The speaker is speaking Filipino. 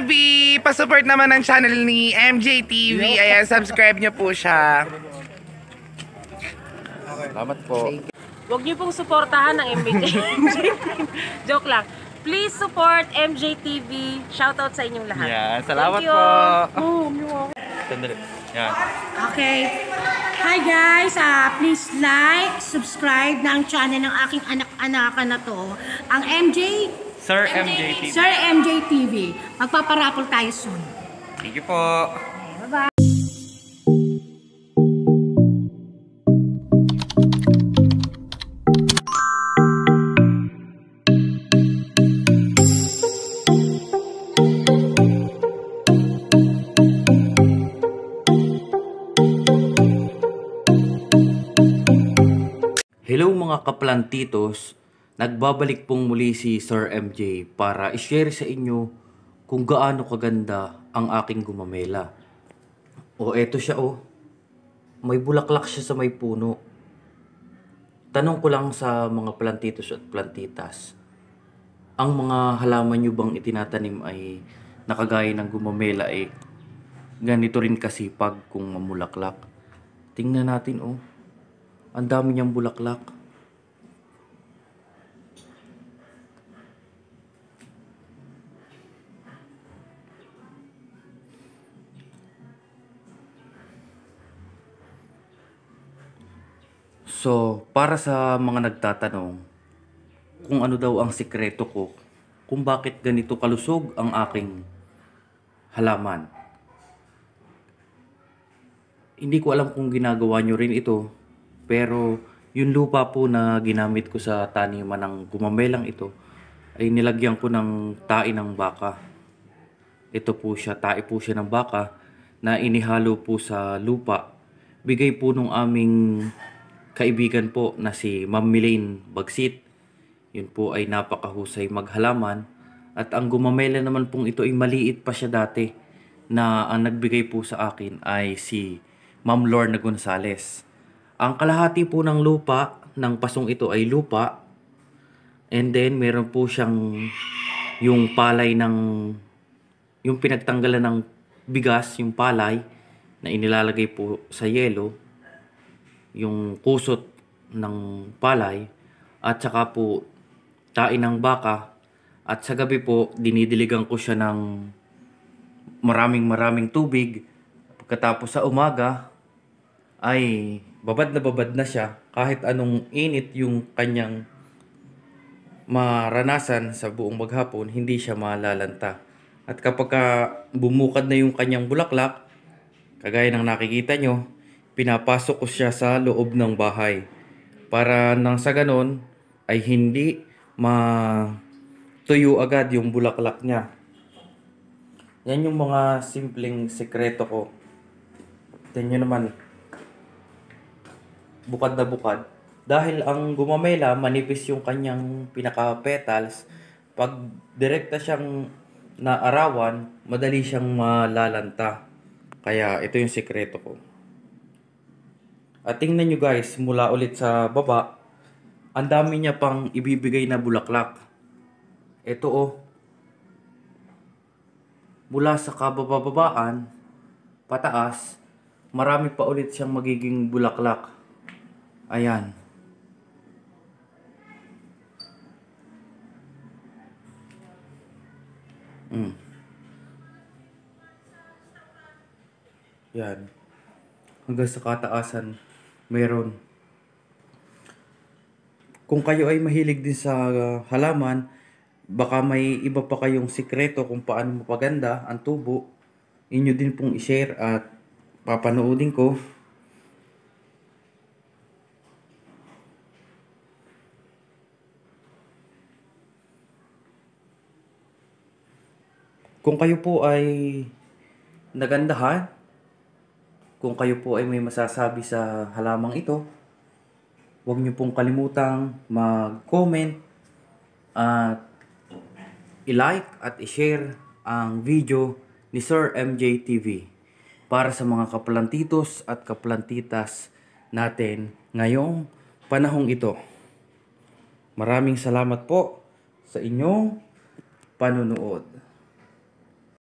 TV, pasupport naman ang channel ni MJTV. TV. Ayan, subscribe nyo po siya. Salamat po. Huwag niyo pong suportahan ang MJTV. Joke lang. Please support MJTV. Shoutout sa inyong lahat. Yan, salamat po. Sandali. Oh, Yan. Okay. Hi guys! Ah, please like, subscribe ng channel ng aking anak-anaka na to. Ang MJ Sir MJTV. Sir MJTV. Magpaparapol tayo soon. Thank you po. Bye-bye. Hello mga kaplantitos, Nagbabalik pong muli si Sir MJ para ishare sa inyo kung gaano kaganda ang aking gumamela. O eto siya oh. May bulaklak siya sa may puno. Tanong ko lang sa mga plantitos at plantitas. Ang mga halaman nyo bang itinatanim ay nakagaya ng gumamela ay eh, ganito rin kasi pag kung mamulaklak. Tingnan natin oh. Ang dami niyang bulaklak. So, para sa mga nagtatanong kung ano daw ang sikreto ko kung bakit ganito kalusog ang aking halaman. Hindi ko alam kung ginagawa nyo rin ito, pero yung lupa po na ginamit ko sa taniman ng gumamelang ito ay nilagyan ko ng tae ng baka. Ito po siya, tae po siya ng baka na inihalo po sa lupa. Bigay po nung aming kaibigan po na si Ma'am Milane Bagsit. Yun po ay napakahusay maghalaman at ang gumamela naman pong ito ay maliit pa siya dati na ang nagbigay po sa akin ay si Ma'am Lorna Gonzales. Ang kalahati po ng lupa ng pasong ito ay lupa and then meron po siyang yung palay ng yung pinagtanggalan ng bigas, yung palay na inilalagay po sa yelo yung kusot ng palay at saka po tain ng baka at sa gabi po dinidiligan ko siya ng maraming maraming tubig pagkatapos sa umaga ay babad na babad na siya kahit anong init yung kanyang maranasan sa buong maghapon hindi siya malalanta at kapag ka bumukad na yung kanyang bulaklak kagaya ng nakikita nyo pinapasok ko siya sa loob ng bahay para nang sa ganon ay hindi matuyo agad yung bulaklak niya. Yan yung mga simpleng sekreto ko. Yan naman. Bukad na bukad. Dahil ang gumamela, manipis yung kanyang pinaka-petals. Pag direkta siyang naarawan, madali siyang malalanta. Kaya ito yung sekreto ko. At tingnan nyo guys, mula ulit sa baba, ang dami niya pang ibibigay na bulaklak. Ito oh. Mula sa kabababaan, pataas, marami pa ulit siyang magiging bulaklak. Ayan. Mm. Yan. Hanggang sa kataasan meron. Kung kayo ay mahilig din sa ah, halaman, baka may iba pa kayong sikreto kung paano mapaganda ang tubo, inyo din pong i-share at papanoodin ko. Kung kayo po ay nagandahan kung kayo po ay may masasabi sa halamang ito, huwag niyo pong kalimutang mag-comment at i-like at i-share ang video ni Sir MJ TV para sa mga kaplantitos at kaplantitas natin ngayong panahong ito. Maraming salamat po sa inyong panunood.